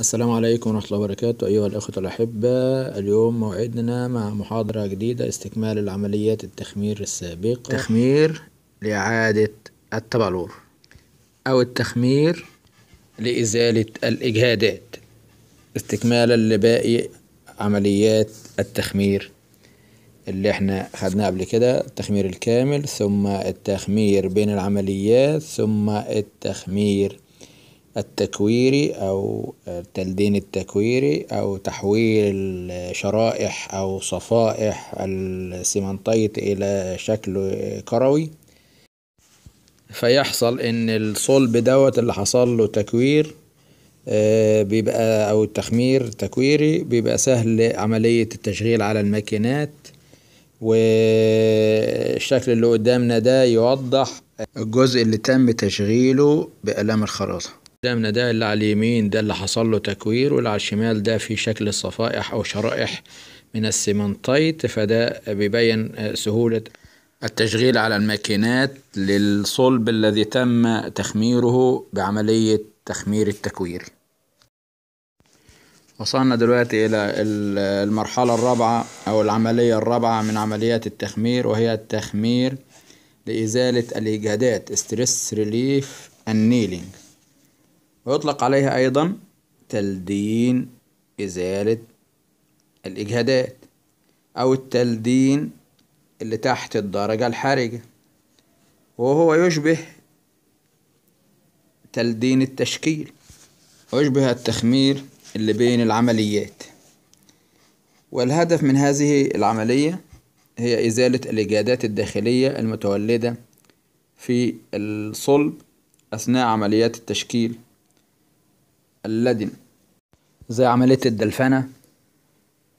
السلام عليكم ورحمة الله وبركاته أيها الأخوة الأحبة اليوم موعدنا مع محاضرة جديدة استكمال العمليات التخمير السابقة تخمير لإعادة التبلور أو التخمير لإزالة الإجهادات استكمالا لباقي عمليات التخمير اللي احنا خدناه قبل كده التخمير الكامل ثم التخمير بين العمليات ثم التخمير التكويري أو التلدين التكويري أو تحويل شرائح أو صفائح السمنطيط إلى شكل كروي فيحصل ان الصلب دوت اللي حصل له تكوير آه، بيبقى او تخمير تكويري بيبقى سهل عملية التشغيل على الماكينات والشكل اللي قدامنا ده يوضح الجزء اللي تم تشغيله بألام الخرائط قدامنا ده اللي على اليمين ده اللي حصل له تكوير واللي على الشمال ده في شكل الصفائح أو شرائح من السمنتيت فده بيبين سهولة التشغيل على الماكينات للصلب الذي تم تخميره بعملية تخمير التكوير وصلنا دلوقتي إلى المرحلة الرابعة أو العملية الرابعة من عمليات التخمير وهي التخمير لإزالة الإجهادات ستريس ريليف النيلينج ويطلق عليها أيضا تلدين إزالة الإجهادات أو التلدين اللي تحت الدرجة الحرجة وهو يشبه تلدين التشكيل ويشبه التخمير اللي بين العمليات والهدف من هذه العملية هي إزالة الإجهادات الداخلية المتولدة في الصلب أثناء عمليات التشكيل اللدن زي عملية الدلفنة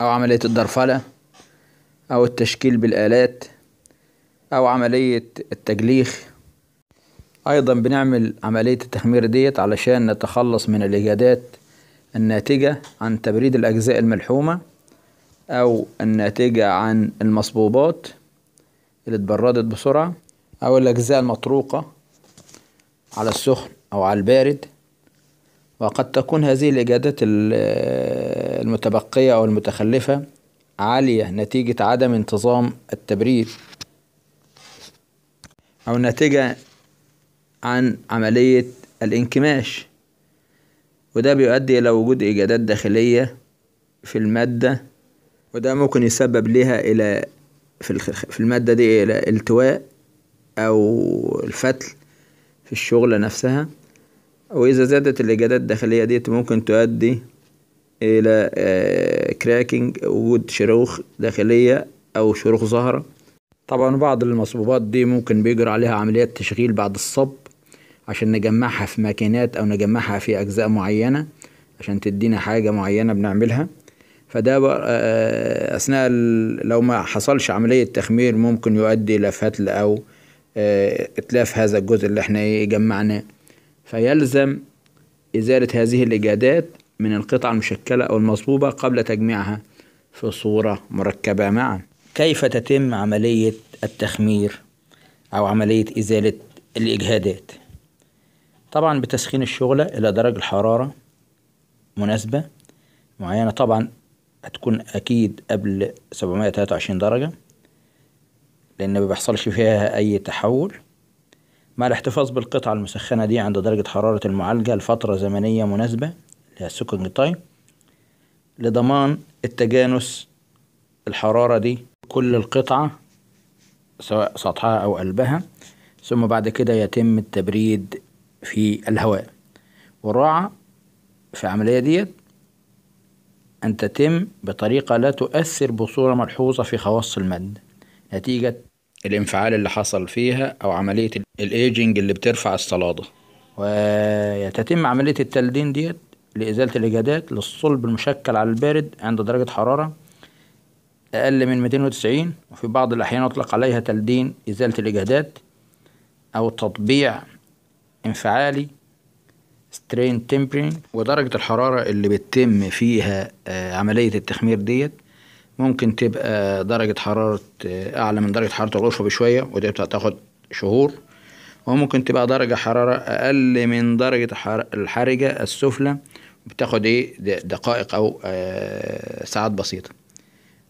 أو عملية الدرفلة أو التشكيل بالآلات أو عملية التجليخ أيضا بنعمل عملية التخمير ديت علشان نتخلص من الإجادات الناتجة عن تبريد الأجزاء الملحومة أو الناتجة عن المصبوبات اللي اتبردت بسرعة أو الأجزاء المطروقة على السخن أو على البارد وقد تكون هذه الإجادات المتبقية أو المتخلفة عالية نتيجة عدم انتظام التبريد أو ناتجة عن عملية الانكماش وده بيؤدي إلى وجود إجادات داخلية في المادة وده ممكن يسبب لها إلى في المادة دي إلى التواء أو الفتل في الشغلة نفسها وإذا زادت الإجادات الداخلية ديت ممكن تؤدي إلى كراكنج آه، وجود شروخ داخلية أو شروخ زهرة طبعا بعض المصبوبات دي ممكن بيجرى عليها عمليات تشغيل بعد الصب عشان نجمعها في ماكينات أو نجمعها في أجزاء معينة عشان تدينا حاجة معينة بنعملها فده آه، آه، أثناء لو ما حصلش عملية تخمير ممكن يؤدي إلى فتل أو إتلاف هذا الجزء اللي احنا إيه، جمعناه فيلزم إزالة هذه الإجادات من القطع المشكلة أو المصبوبة قبل تجميعها في صورة مركبة معا كيف تتم عملية التخمير أو عملية إزالة الإجهادات طبعا بتسخين الشغلة إلى درجة حرارة مناسبة معينة طبعا هتكون أكيد قبل 723 درجة لأن ما بيحصلش فيها أي تحول مع الاحتفاظ بالقطعة المسخنة دي عند درجة حرارة المعالجة لفترة زمنية مناسبة اللي هي تايم لضمان التجانس الحرارة دي كل القطعة سواء سطحها أو قلبها ثم بعد كده يتم التبريد في الهواء وراعى في العملية ديت أن تتم بطريقة لا تؤثر بصورة ملحوظة في خواص المادة نتيجة الانفعال اللي حصل فيها أو عملية الإيجنج اللي بترفع الصلادة وتتم عملية التلدين ديت لإزالة الإجادات للصلب المشكل على البارد عند درجة حرارة أقل من 290 وفي بعض الأحيان يطلق عليها تلدين إزالة الإجهادات أو تطبيع انفعالي سترين تمبرين ودرجة الحرارة اللي بتتم فيها آه، عملية التخمير ديت ممكن تبقى درجة حرارة أعلى من درجة حرارة الغرفة بشوية ودي بتاخد شهور وممكن تبقى درجة حرارة أقل من درجة الحرجة السفلى بتاخد إيه دقائق أو آه، ساعات بسيطة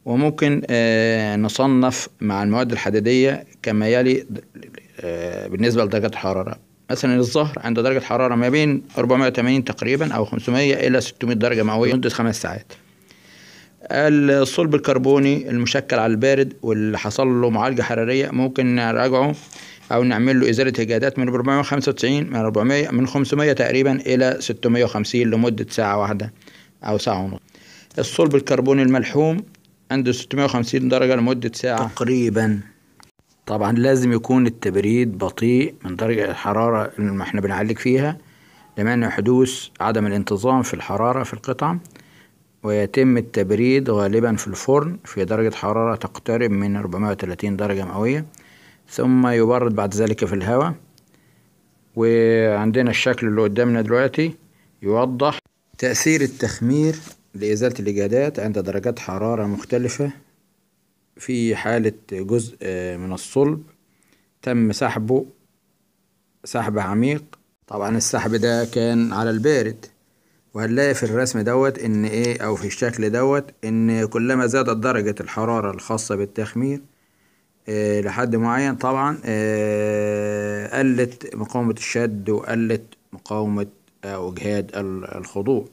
وممكن آه، نصنف مع المواد الحديدية كما يلي آه، بالنسبة لدرجة الحرارة مثلا الظهر عند درجة حرارة ما بين 480 تقريبا أو 500 إلى 600 درجة مئوية لمدة خمس ساعات الصلب الكربوني المشكل على البارد واللي حصل له معالجة حرارية ممكن نراجعه أو نعمل له إزالة هجادات من 495 من 400 من 500 تقريبا إلى 650 لمدة ساعة واحدة أو ساعة ونص الصلب الكربوني الملحوم عند 650 درجة لمدة ساعة تقريبا طبعا لازم يكون التبريد بطيء من درجة الحرارة اللي احنا بنعالج فيها لمنع حدوث عدم الانتظام في الحرارة في القطعة ويتم التبريد غالبا في الفرن في درجة حرارة تقترب من 430 درجة مئوية ثم يبرد بعد ذلك في الهواء وعندنا الشكل اللي قدامنا دلوقتي يوضح تأثير التخمير لإزالة الإجادات عند درجات حرارة مختلفة في حالة جزء من الصلب تم سحبه سحب عميق طبعا السحب ده كان على البارد وهنلاقي في الرسم دوت ان ايه او في الشكل دوت ان كلما زادت درجة الحرارة الخاصة بالتخمير إيه لحد معين طبعا إيه قلت مقاومة الشد وقلت مقاومة او آه، جهاد الخضوع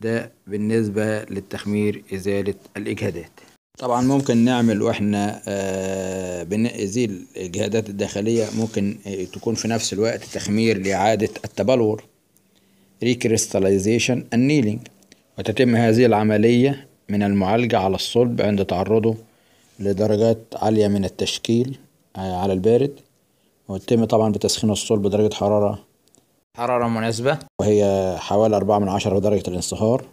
ده بالنسبة للتخمير ازالة الاجهادات طبعا ممكن نعمل واحنا آه، بنزيل الاجهادات الداخلية ممكن آه، تكون في نفس الوقت تخمير لإعادة التبلور Recrystallization Annealing وتتم هذه العملية من المعالجة على الصلب عند تعرضه لدرجات عالية من التشكيل آه، على البارد ويتم طبعا بتسخين الصلب بدرجة حرارة حرارة مناسبة وهي حوالي أربعة من عشرة درجة الانصهار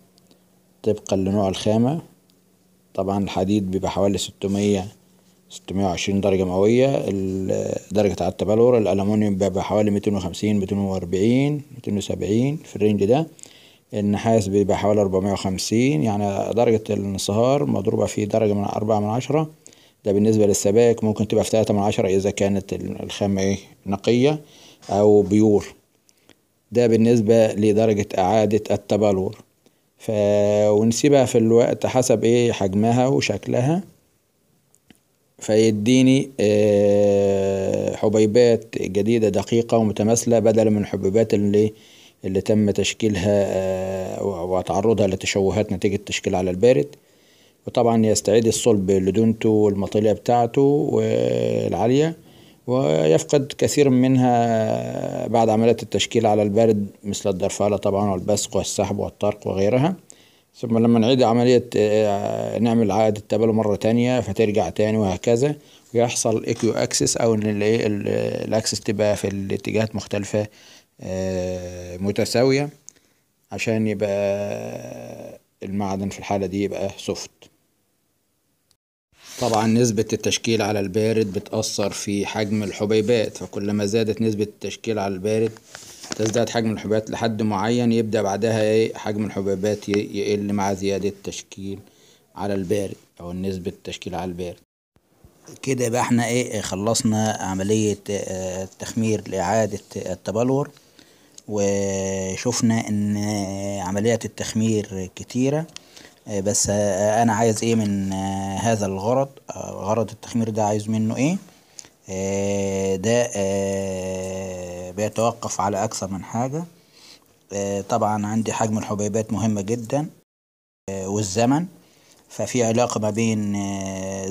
طبقا لنوع الخامة طبعا الحديد بيبقى حوالي ستمية 620 درجة مئوية درجة على التبلور الألمونيوم ميتين 250 240 270 في الرينج ده النحاس بيبقى حوالي 450 يعني درجة الانصهار مضروبة في درجة من أربعة من عشرة ده بالنسبة للسبائك ممكن تبقى في تلاتة من عشرة إذا كانت الخامة إيه نقية أو بيور ده بالنسبة لدرجة إعادة التبلور ف... ونسيبها في الوقت حسب إيه حجمها وشكلها فيديني آه، حبيبات جديدة دقيقة ومتماثلة بدلا من الحبيبات اللي اللي تم تشكيلها آه، وتعرضها لتشوهات نتيجة التشكيل على البارد وطبعا يستعيد الصلب لدونته والمطلية بتاعته العالية ويفقد كثير منها بعد عملية التشكيل على البارد مثل الدرفالة طبعا والبسق والسحب والطرق وغيرها ثم لما نعيد عملية آه، آه، نعمل عقد تبادل مرة تانية فترجع تاني وهكذا ويحصل إيكيو أكسس أو إن الأكسس تبقى في الاتجاهات مختلفة آه، متساوية عشان يبقى المعدن في الحالة دي يبقى سوفت طبعا نسبة التشكيل على البارد بتأثر في حجم الحبيبات فكلما زادت نسبة التشكيل على البارد تزداد حجم الحبيبات لحد معين يبدأ بعدها ايه حجم الحبيبات يقل مع زيادة التشكيل على البارد أو نسبة التشكيل على البارد كده يبقى احنا ايه خلصنا عملية التخمير آه، لإعادة التبلور وشفنا ان عمليات التخمير كتيرة آه، بس آه، انا عايز ايه من هذا الغرض غرض التخمير ده عايز منه ايه آه، ده آه، بيتوقف على أكثر من حاجة آه، طبعا عندي حجم الحبيبات مهمة جدا والزمن ففي علاقة ما بين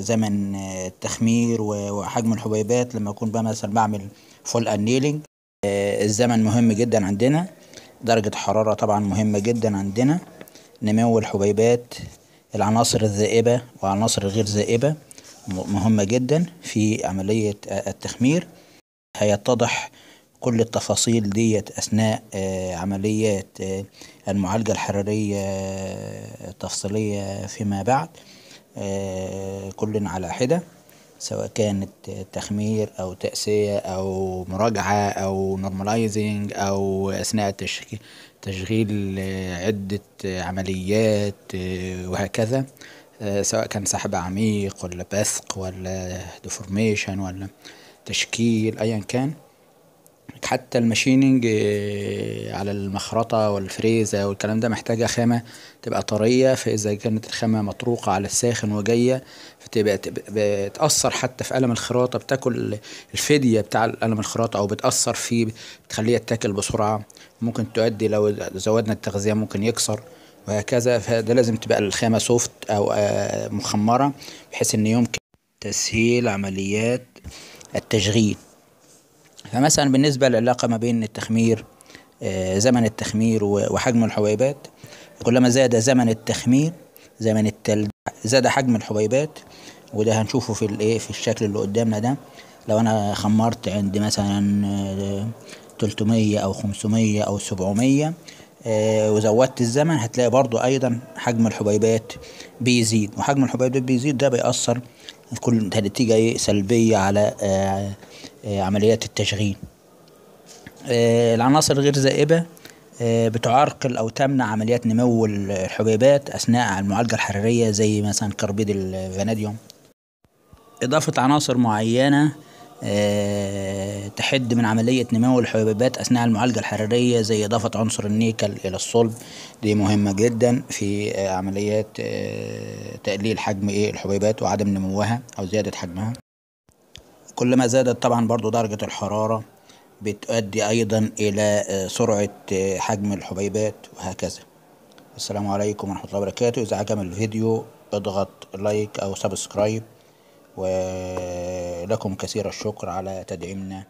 زمن التخمير وحجم الحبيبات لما أكون بقى مثلا بعمل فول أنيلينج الزمن مهم جدا عندنا درجة حرارة طبعا مهمة جدا عندنا نمو الحبيبات العناصر الذائبة وعناصر غير ذائبة مهمة جدا في عملية التخمير هيتضح كل التفاصيل دي أثناء عمليات المعالجة الحرارية التفصيلية فيما بعد كل على حدة سواء كانت تخمير أو تأسية أو مراجعة أو نورماليزنج أو أثناء تشغيل عدة عمليات وهكذا آه، سواء كان سحب عميق ولا بثق ولا ديفورميشن ولا تشكيل ايا كان حتى الماشيننج آه، على المخرطة والفريزة والكلام ده محتاجة خامة تبقى طرية فإذا كانت الخامة مطروقة على الساخن وجاية فتبقى بتأثر حتى في قلم الخراطة بتاكل الفدية بتاع قلم الخراطة أو بتأثر فيه بتخليه يتاكل بسرعة ممكن تؤدي لو زودنا التغذية ممكن يكسر وهكذا فده لازم تبقى الخامة سوفت أو آه، مخمرة بحيث إن يمكن تسهيل عمليات التشغيل فمثلا بالنسبة للعلاقة ما بين التخمير آه، زمن التخمير وحجم الحبيبات كلما زاد زمن التخمير زمن التل زاد حجم الحبيبات وده هنشوفه في الايه في الشكل اللي قدامنا ده لو انا خمرت عند مثلا 300 آه، او 500 او 700 آه، وزودت الزمن هتلاقي برضو ايضا حجم الحبيبات بيزيد وحجم الحبيبات بيزيد ده بيأثر كل نتيجة ايه سلبية على آه، آه، عمليات التشغيل العناصر الغير زائبة بتعرقل او تمنع عمليات نمو الحبيبات اثناء المعالجة الحرارية زي مثلا كربيد الفناديوم اضافة عناصر معينة آه، تحد من عملية نمو الحبيبات أثناء المعالجة الحرارية زي إضافة عنصر النيكل إلى الصلب دي مهمة جدا في آه، عمليات آه، تقليل حجم إيه، الحبيبات وعدم نموها أو زيادة حجمها كل ما زادت طبعا برضو درجة الحرارة بتؤدي أيضا إلى سرعة حجم الحبيبات وهكذا السلام عليكم ورحمة الله وبركاته إذا عجب الفيديو اضغط لايك أو سبسكرايب ولكم كثير الشكر على تدعيمنا